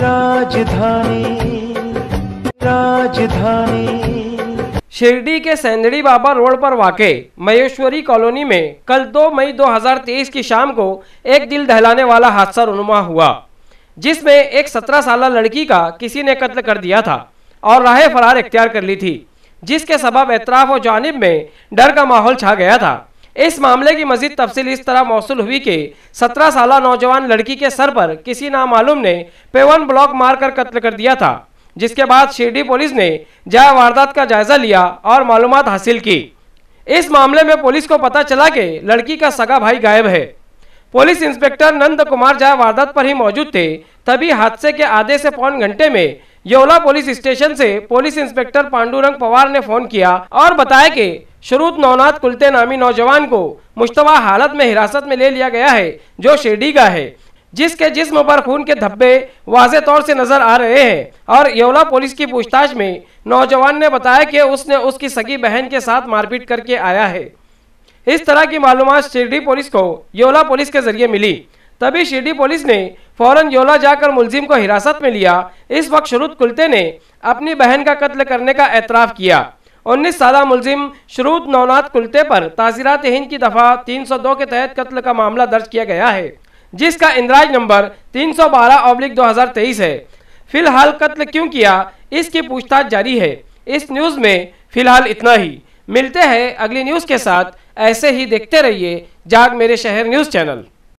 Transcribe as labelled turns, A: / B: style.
A: राजधानी राजधानी शिरडी के सेंदड़ी बाबा रोड पर वाक़े महेश्वरी कॉलोनी में कल 2 मई 2023 की शाम को एक दिल दहलाने वाला हादसा रुनुमा हुआ जिसमें एक 17 साल लड़की का किसी ने कत्ल कर दिया था और राह फरार इख्तियार कर ली थी जिसके सबब एतराफ़ और जानब में डर का माहौल छा गया था इस मामले की मजीद तफसील इस तरह मौसू हुई कि सत्रह साल नौजवान लड़की के सर पर किसी नामालूम ने पेवन ब्लॉक मारकर कत्ल कर दिया था जिसके बाद शिरडी पुलिस ने जय वारदात का जायजा लिया और मालूम हासिल की इस मामले में पुलिस को पता चला कि लड़की का सगा भाई गायब है पुलिस इंस्पेक्टर नंद कुमार जय वारदात पर ही मौजूद थे तभी हादसे के आधे से पौन घंटे में योला पुलिस स्टेशन से पुलिस इंस्पेक्टर पांडुरंग पवार ने फोन किया और बताया कि शरूद नौनाथ कुलते नामी नौजवान को मुश्तबा हालत में हिरासत में ले लिया गया है जो शेडी का है जिसके जिस्म पर खून के धब्बे वाज तौर से नजर आ रहे हैं और यौला पुलिस की पूछताछ में नौजवान ने बताया कि उसने उसकी सगी बहन के साथ मारपीट करके आया है इस तरह की मालूम शिरडी पुलिस को यौला पुलिस के जरिए मिली तभी शिरडी पुलिस ने फौरन योला जाकर मुलजिम को हिरासत में लिया इस वक्त शरुद कुलते ने अपनी बहन का कत्ल करने का एतराफ़ किया उन्नीस साल मुलजिम शरूद नौनाथ कुलते पर तासीरात हिंद की दफ़ा 302 के तहत कत्ल का मामला दर्ज किया गया है जिसका इंदराज नंबर 312 हज़ार तेईस है फिलहाल कत्ल क्यों किया इसकी पूछताछ जारी है इस न्यूज़ में फिलहाल इतना ही मिलते हैं अगली न्यूज़ के साथ ऐसे ही देखते रहिए जाग मेरे शहर न्यूज़ चैनल